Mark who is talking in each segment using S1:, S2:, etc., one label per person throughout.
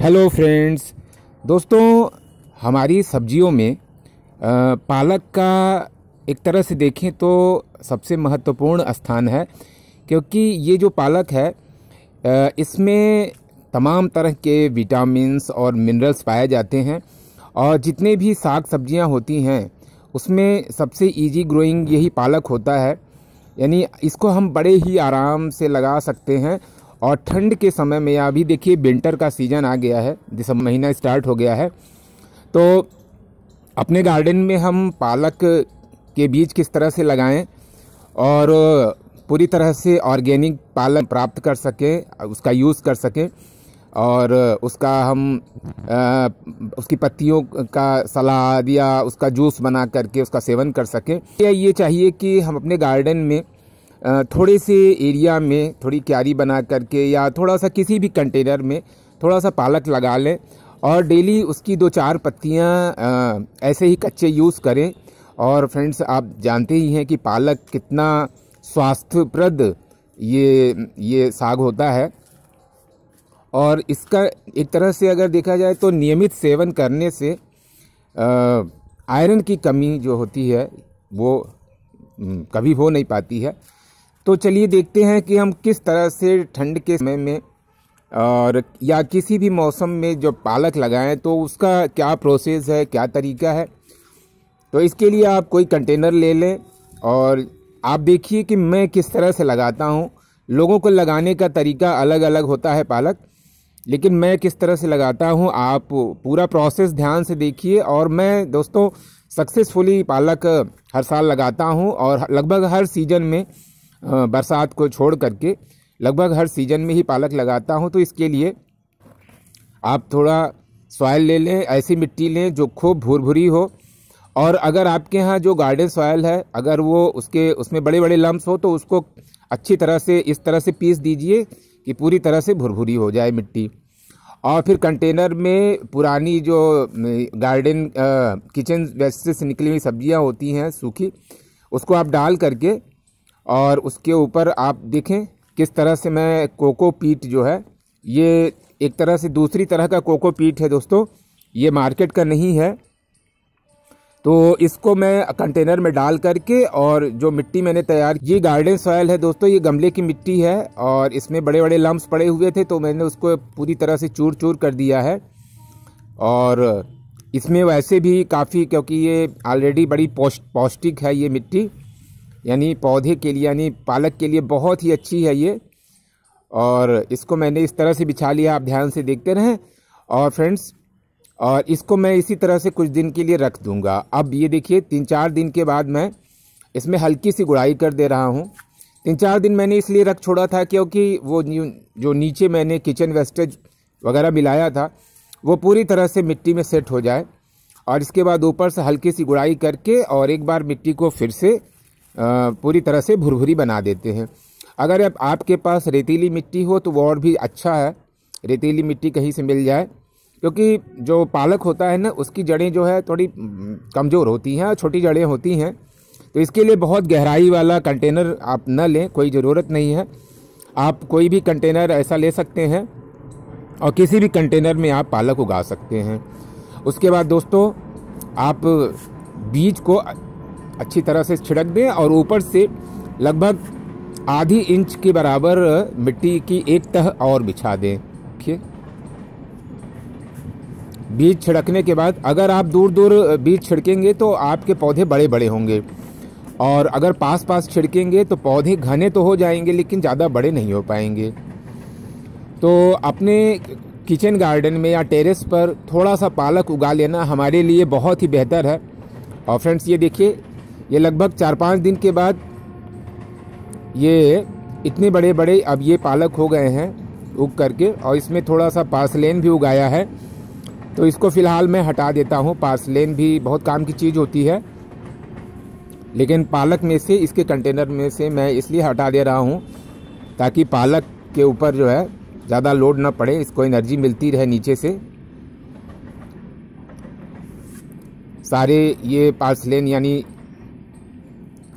S1: hello friends दोस्तों हमारी सब्जियों में पालक का एक तरह से देखें तो सबसे महत्वपूर्ण स्थान है क्योंकि ये जो पालक है इसमें तमाम तरह के विटामिन्स और मिनरल्स पाए जाते हैं और जितने भी साग सब्जियां होती हैं उसमें सबसे इजी ग्रोइंग यही पालक होता है यानी इसको हम बड़े ही आराम से लगा सकते हैं और ठंड के समय में अभी देखिए विंटर का सीज़न आ गया है जिस महीना स्टार्ट हो गया है तो अपने गार्डन में हम पालक के बीज किस तरह से लगाएं और पूरी तरह से ऑर्गेनिक पालक प्राप्त कर सकें उसका यूज़ कर सकें और उसका हम आ, उसकी पत्तियों का सलाद या उसका जूस बना करके उसका सेवन कर सकें या ये चाहिए कि हम अपने गार्डन में थोड़े से एरिया में थोड़ी क्यारी बना करके या थोड़ा सा किसी भी कंटेनर में थोड़ा सा पालक लगा लें और डेली उसकी दो चार पत्तियाँ ऐसे ही कच्चे यूज़ करें और फ्रेंड्स आप जानते ही हैं कि पालक कितना स्वास्थ्यप्रद ये ये साग होता है और इसका एक तरह से अगर देखा जाए तो नियमित सेवन करने से आयरन की कमी जो होती है वो कभी हो नहीं पाती है तो चलिए देखते हैं कि हम किस तरह से ठंड के समय में और या किसी भी मौसम में जो पालक लगाएं तो उसका क्या प्रोसेस है क्या तरीका है तो इसके लिए आप कोई कंटेनर ले लें और आप देखिए कि मैं किस तरह से लगाता हूँ लोगों को लगाने का तरीका अलग अलग होता है पालक लेकिन मैं किस तरह से लगाता हूँ आप पूरा प्रोसेस ध्यान से देखिए और मैं दोस्तों सक्सेसफुली पालक हर साल लगाता हूँ और लगभग हर सीजन में बरसात को छोड़ करके लगभग हर सीजन में ही पालक लगाता हूँ तो इसके लिए आप थोड़ा सॉयल ले लें ऐसी मिट्टी लें जो खूब भूर भूरी हो और अगर आपके यहाँ जो गार्डन सॉयल है अगर वो उसके उसमें बड़े बड़े लम्ब्स हो तो उसको अच्छी तरह से इस तरह से पीस दीजिए कि पूरी तरह से भूरी हो जाए मिट्टी और फिर कंटेनर में पुरानी जो गार्डन किचन वेस्ट से निकली हुई सब्जियाँ होती हैं सूखी उसको आप डाल करके और उसके ऊपर आप देखें किस तरह से मैं कोको पीट जो है ये एक तरह से दूसरी तरह का कोको पीट है दोस्तों ये मार्केट का नहीं है तो इसको मैं कंटेनर में डाल करके और जो मिट्टी मैंने तैयार ये गार्डन सॉयल है दोस्तों ये गमले की मिट्टी है और इसमें बड़े बड़े लम्ब पड़े हुए थे तो मैंने उसको पूरी तरह से चूर चूर कर दिया है और इसमें वैसे भी काफ़ी क्योंकि ये ऑलरेडी बड़ी पौष्टिक है ये मिट्टी यानी पौधे के लिए यानी पालक के लिए बहुत ही अच्छी है ये और इसको मैंने इस तरह से बिछा लिया आप ध्यान से देखते रहें और फ्रेंड्स और इसको मैं इसी तरह से कुछ दिन के लिए रख दूँगा अब ये देखिए तीन चार दिन के बाद मैं इसमें हल्की सी गुड़ाई कर दे रहा हूँ तीन चार दिन मैंने इसलिए रख छोड़ा था क्योंकि वो जो नीचे मैंने किचन वेस्टेज वगैरह मिलाया था वो पूरी तरह से मिट्टी में सेट हो जाए और इसके बाद ऊपर से हल्की सी गुड़ाई करके और एक बार मिट्टी को फिर से पूरी तरह से भुरभुरी बना देते हैं अगर अब आपके पास रेतीली मिट्टी हो तो वो और भी अच्छा है रेतीली मिट्टी कहीं से मिल जाए क्योंकि जो पालक होता है ना उसकी जड़ें जो है थोड़ी कमज़ोर होती हैं और छोटी जड़ें होती हैं तो इसके लिए बहुत गहराई वाला कंटेनर आप न लें कोई ज़रूरत नहीं है आप कोई भी कंटेनर ऐसा ले सकते हैं और किसी भी कंटेनर में आप पालक उगा सकते हैं उसके बाद दोस्तों आप बीज को अच्छी तरह से छिड़क दें और ऊपर से लगभग आधी इंच के बराबर मिट्टी की एक तह और बिछा दें देखिए बीज छिड़कने के बाद अगर आप दूर दूर बीज छिड़केंगे तो आपके पौधे बड़े बड़े होंगे और अगर पास पास छिड़केंगे तो पौधे घने तो हो जाएंगे लेकिन ज़्यादा बड़े नहीं हो पाएंगे तो अपने किचन गार्डन में या टेरेस पर थोड़ा सा पालक उगा लेना हमारे लिए बहुत ही बेहतर है और फ्रेंड्स ये देखिए ये लगभग चार पाँच दिन के बाद ये इतने बड़े बड़े अब ये पालक हो गए हैं उग करके और इसमें थोड़ा सा पार्सलेन भी उगाया है तो इसको फ़िलहाल मैं हटा देता हूँ पार्सलेन भी बहुत काम की चीज़ होती है लेकिन पालक में से इसके कंटेनर में से मैं इसलिए हटा दे रहा हूँ ताकि पालक के ऊपर जो है ज़्यादा लोड ना पड़े इसको एनर्जी मिलती रहे नीचे से सारे ये पार्सलेन यानी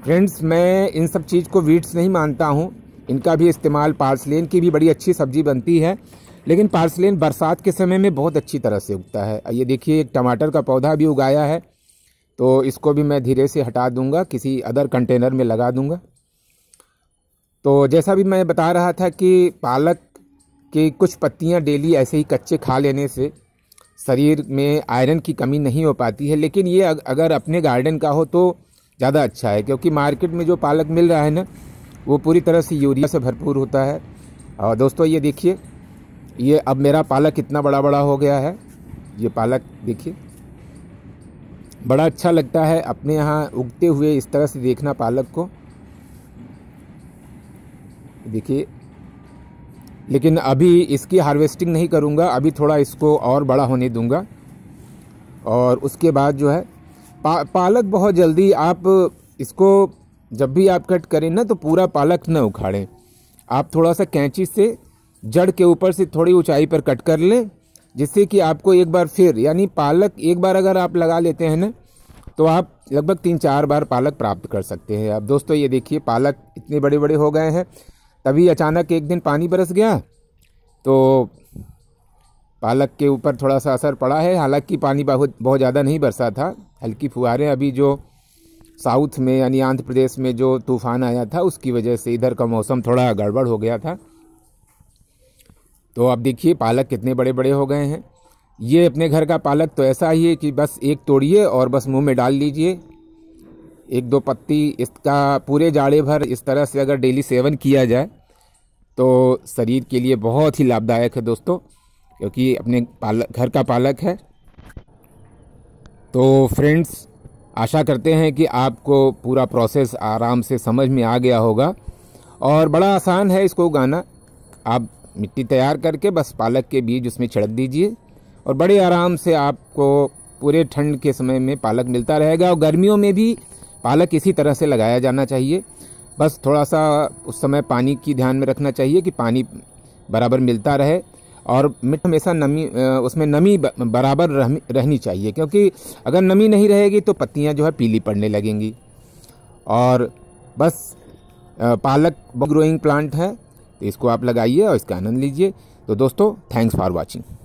S1: फ्रेंड्स मैं इन सब चीज़ को वीट्स नहीं मानता हूँ इनका भी इस्तेमाल पार्सलेन की भी बड़ी अच्छी सब्जी बनती है लेकिन पार्सलेन बरसात के समय में बहुत अच्छी तरह से उगता है ये देखिए एक टमाटर का पौधा भी उगाया है तो इसको भी मैं धीरे से हटा दूंगा किसी अदर कंटेनर में लगा दूंगा तो जैसा भी मैं बता रहा था कि पालक की कुछ पत्तियां डेली ऐसे ही कच्चे खा लेने से शरीर में आयरन की कमी नहीं हो पाती है लेकिन ये अगर अपने गार्डन का हो तो ज़्यादा अच्छा है क्योंकि मार्केट में जो पालक मिल रहा है ना वो पूरी तरह से यूरिया से भरपूर होता है और दोस्तों ये देखिए ये अब मेरा पालक इतना बड़ा बड़ा हो गया है ये पालक देखिए बड़ा अच्छा लगता है अपने यहाँ उगते हुए इस तरह से देखना पालक को देखिए लेकिन अभी इसकी हार्वेस्टिंग नहीं करूँगा अभी थोड़ा इसको और बड़ा होने दूँगा और उसके बाद जो है पा, पालक बहुत जल्दी आप इसको जब भी आप कट करें ना तो पूरा पालक ना उखाड़ें आप थोड़ा सा कैंची से जड़ के ऊपर से थोड़ी ऊंचाई पर कट कर लें जिससे कि आपको एक बार फिर यानी पालक एक बार अगर आप लगा लेते हैं ना तो आप लगभग तीन चार बार पालक प्राप्त कर सकते हैं अब दोस्तों ये देखिए पालक इतने बड़े बड़े हो गए हैं तभी अचानक एक दिन पानी बरस गया तो पालक के ऊपर थोड़ा सा असर पड़ा है हालांकि पानी बहुत बहुत ज़्यादा नहीं बरसा था हल्की फुहारें अभी जो साउथ में यानी आंध्र प्रदेश में जो तूफान आया था उसकी वजह से इधर का मौसम थोड़ा गड़बड़ हो गया था तो अब देखिए पालक कितने बड़े बड़े हो गए हैं ये अपने घर का पालक तो ऐसा ही है कि बस एक तोड़िए और बस मुँह में डाल लीजिए एक दो पत्ती इसका पूरे जाड़े भर इस तरह से अगर डेली सेवन किया जाए तो शरीर के लिए बहुत ही लाभदायक है दोस्तों क्योंकि अपने पालक घर का पालक है तो फ्रेंड्स आशा करते हैं कि आपको पूरा प्रोसेस आराम से समझ में आ गया होगा और बड़ा आसान है इसको उगाना आप मिट्टी तैयार करके बस पालक के बीज उसमें छिड़क दीजिए और बड़े आराम से आपको पूरे ठंड के समय में पालक मिलता रहेगा और गर्मियों में भी पालक इसी तरह से लगाया जाना चाहिए बस थोड़ा सा उस समय पानी की ध्यान में रखना चाहिए कि पानी बराबर मिलता रहे और मिट्टी हमेशा नमी उसमें नमी बराबर रहनी चाहिए क्योंकि अगर नमी नहीं रहेगी तो पत्तियाँ जो है पीली पड़ने लगेंगी और बस पालक ग्रोइंग प्लांट है तो इसको आप लगाइए और इसका आनंद लीजिए तो दोस्तों थैंक्स फॉर वॉचिंग